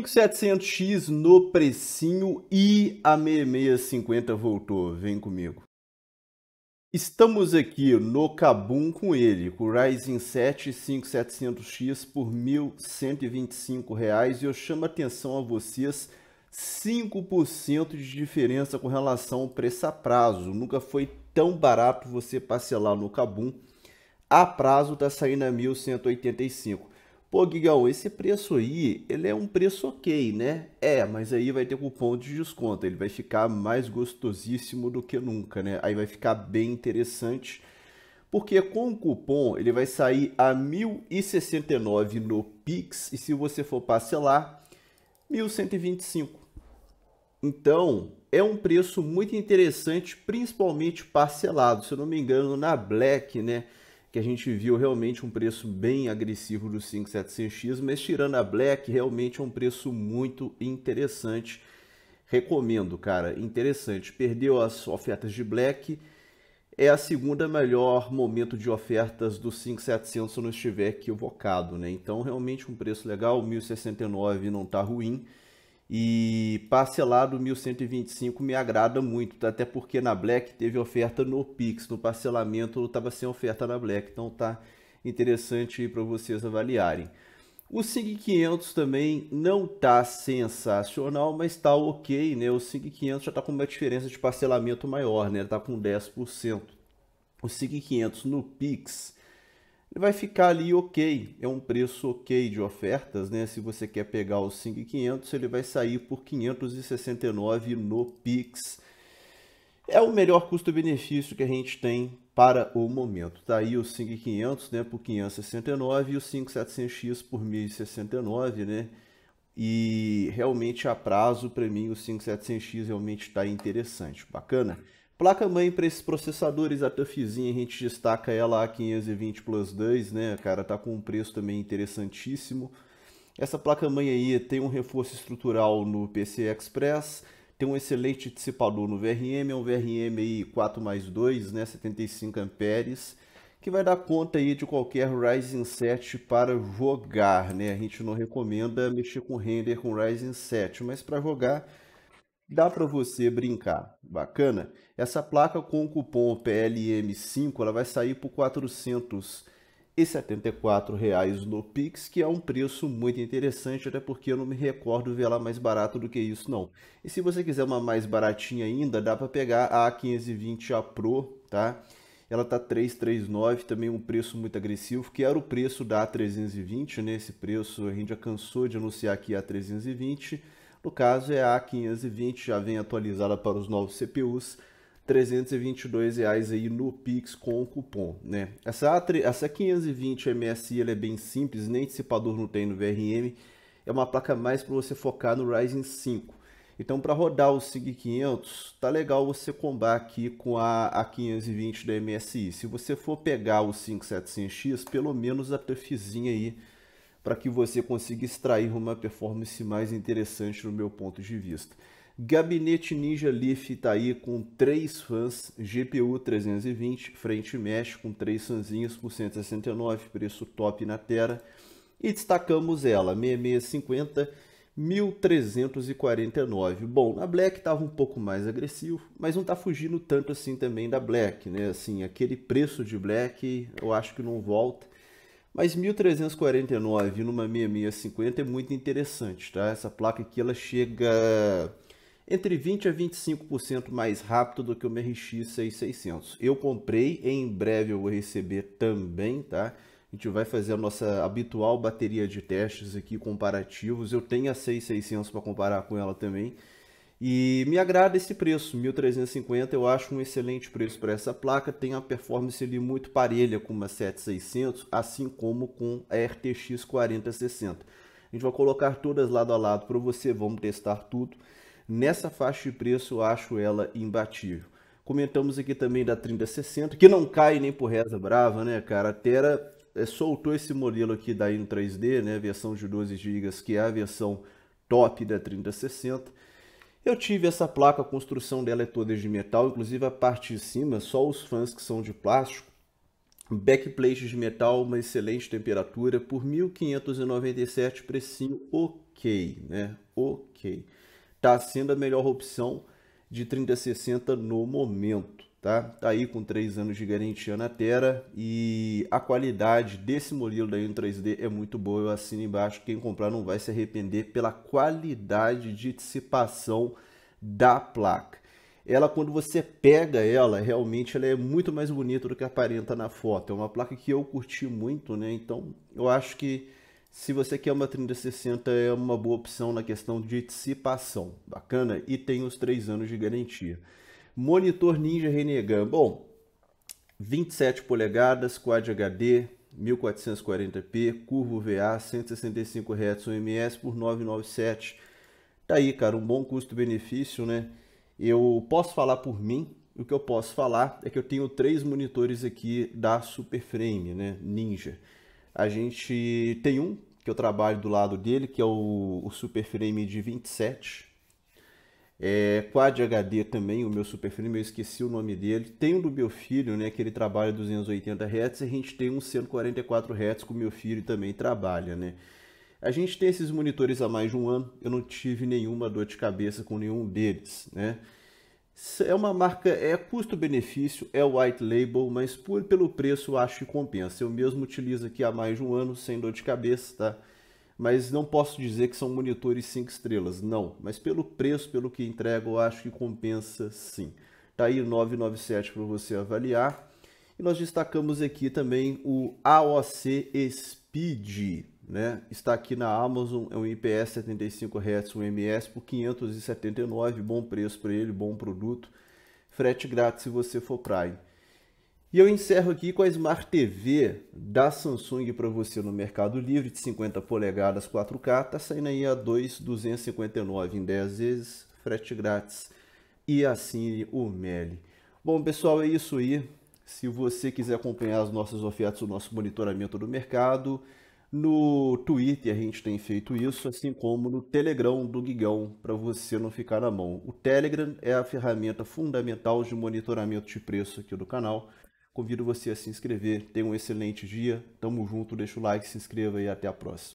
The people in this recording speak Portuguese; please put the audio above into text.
5700X no precinho e a 6650 voltou. Vem comigo. Estamos aqui no Cabum com ele, com o Ryzen 7 5700X por R$ 1.125 e eu chamo atenção a vocês 5% de diferença com relação ao preço a prazo. Nunca foi tão barato você parcelar no Cabum. A prazo está saindo a 1.185. Pô, Guigão, esse preço aí, ele é um preço ok, né? É, mas aí vai ter cupom de desconto, ele vai ficar mais gostosíssimo do que nunca, né? Aí vai ficar bem interessante, porque com o cupom ele vai sair a 1.069 no Pix e se você for parcelar, 1.125. Então, é um preço muito interessante, principalmente parcelado, se eu não me engano, na Black, né? que a gente viu realmente um preço bem agressivo do 5700 x mas tirando a Black, realmente é um preço muito interessante. Recomendo, cara, interessante. Perdeu as ofertas de Black, é a segunda melhor momento de ofertas do 5700 se eu não estiver equivocado, né? Então, realmente um preço legal, 1069 não tá ruim. E parcelado 1125 me agrada muito, tá? até porque na Black teve oferta no Pix, no parcelamento estava sem oferta na Black, então tá interessante para vocês avaliarem. O SIG 500 também não tá sensacional, mas tá ok, né? O SIG 500 já tá com uma diferença de parcelamento maior, né? Tá com 10%. O SIG 500 no Pix ele vai ficar ali ok, é um preço ok de ofertas, né? Se você quer pegar o 5.500, ele vai sair por 569 no Pix. É o melhor custo-benefício que a gente tem para o momento. Tá aí o 5.500, 500, né, por 569 e o 5700X por 1069, né? E realmente a prazo para mim o 5700X realmente está interessante, bacana. Placa-mãe para esses processadores, a Tuffzinha, a gente destaca ela a 520 Plus 2, né, cara? Tá com um preço também interessantíssimo. Essa placa-mãe aí tem um reforço estrutural no PC Express, tem um excelente dissipador no VRM, é um VRM aí 4 mais 2, né, 75 amperes, que vai dar conta aí de qualquer Ryzen 7 para jogar, né? A gente não recomenda mexer com render com Ryzen 7, mas para jogar dá para você brincar. Bacana? Essa placa com o cupom PLM5, ela vai sair por R$ reais no Pix, que é um preço muito interessante, até porque eu não me recordo ver ela mais barato do que isso não. E se você quiser uma mais baratinha ainda, dá para pegar a a 520 A Pro, tá? Ela tá 339, também um preço muito agressivo, que era o preço da A320, né? Esse preço a gente já cansou de anunciar aqui a 320 no caso, é a A520, já vem atualizada para os novos CPUs, R$ reais aí no Pix com o cupom, né? Essa, a essa 520 MSI ela é bem simples, nem dissipador não tem no VRM, é uma placa mais para você focar no Ryzen 5. Então, para rodar o SIG 500, tá legal você combar aqui com a, a 520 da MSI. Se você for pegar o 5700X, pelo menos a perfizinha aí para que você consiga extrair uma performance mais interessante no meu ponto de vista. Gabinete Ninja Leaf está aí com 3 fãs, GPU 320, frente mesh com 3 fãzinhos por 169, preço top na Terra. E destacamos ela, 6650, 1349. Bom, na Black estava um pouco mais agressivo, mas não está fugindo tanto assim também da Black, né? Assim, aquele preço de Black eu acho que não volta. Mas 1349 numa 6650 é muito interessante, tá? Essa placa aqui ela chega entre 20 a 25% mais rápido do que o MRX 6600. Eu comprei, em breve eu vou receber também, tá? A gente vai fazer a nossa habitual bateria de testes aqui comparativos. Eu tenho a 6600 para comparar com ela também. E me agrada esse preço, 1350, eu acho um excelente preço para essa placa, tem uma performance ali muito parelha com uma 7600, assim como com a RTX 4060. A gente vai colocar todas lado a lado para você, vamos testar tudo. Nessa faixa de preço eu acho ela imbatível. Comentamos aqui também da 3060, que não cai nem por reza brava, né, cara? A Tera eh, soltou esse modelo aqui da Ino 3D, né, versão de 12 GB, que é a versão top da 3060 eu tive essa placa, a construção dela é toda de metal, inclusive a parte de cima, só os fãs que são de plástico. Backplate de metal, uma excelente temperatura, por 1597, precinho ok, né? Ok. Tá sendo a melhor opção de 3060 no momento. Tá? tá aí com 3 anos de garantia na Terra e a qualidade desse modelo da Uno 3D é muito boa, eu assino embaixo, quem comprar não vai se arrepender pela qualidade de dissipação da placa. Ela, quando você pega ela, realmente ela é muito mais bonita do que aparenta na foto. É uma placa que eu curti muito, né? Então, eu acho que se você quer uma 3060 é uma boa opção na questão de dissipação. Bacana? E tem os 3 anos de garantia. Monitor Ninja Renegan. Bom, 27 polegadas, Quad HD, 1440p, curvo VA, 165 Hz ms por 997. Tá aí, cara, um bom custo-benefício, né? Eu posso falar por mim, o que eu posso falar é que eu tenho três monitores aqui da Superframe, né, Ninja. A gente tem um que eu trabalho do lado dele, que é o, o Superframe de 27, é, Quad HD também, o meu superfilme, eu esqueci o nome dele. Tem o um do meu filho, né, que ele trabalha 280 Hz, e a gente tem um 144 Hz que o meu filho também trabalha, né. A gente tem esses monitores há mais de um ano, eu não tive nenhuma dor de cabeça com nenhum deles, né? É uma marca, é custo-benefício, é white label, mas por, pelo preço eu acho que compensa. Eu mesmo utilizo aqui há mais de um ano, sem dor de cabeça, tá? mas não posso dizer que são monitores 5 estrelas, não. Mas pelo preço, pelo que entrega, eu acho que compensa sim. Tá aí o 997 para você avaliar. E nós destacamos aqui também o AOC Speed, né? Está aqui na Amazon, é um IPS 75 Hz, um MS por 579, bom preço para ele, bom produto. Frete grátis se você for Prime. E eu encerro aqui com a Smart TV da Samsung para você no Mercado Livre de 50 polegadas 4K, tá saindo aí a 2,259 em 10 vezes, frete grátis e assine o Meli. Bom pessoal, é isso aí. Se você quiser acompanhar as nossas ofertas, o nosso monitoramento do mercado, no Twitter a gente tem feito isso, assim como no Telegram do Guigão, para você não ficar na mão. O Telegram é a ferramenta fundamental de monitoramento de preço aqui do canal Convido você a se inscrever. Tenha um excelente dia. Tamo junto, deixa o like, se inscreva e até a próxima.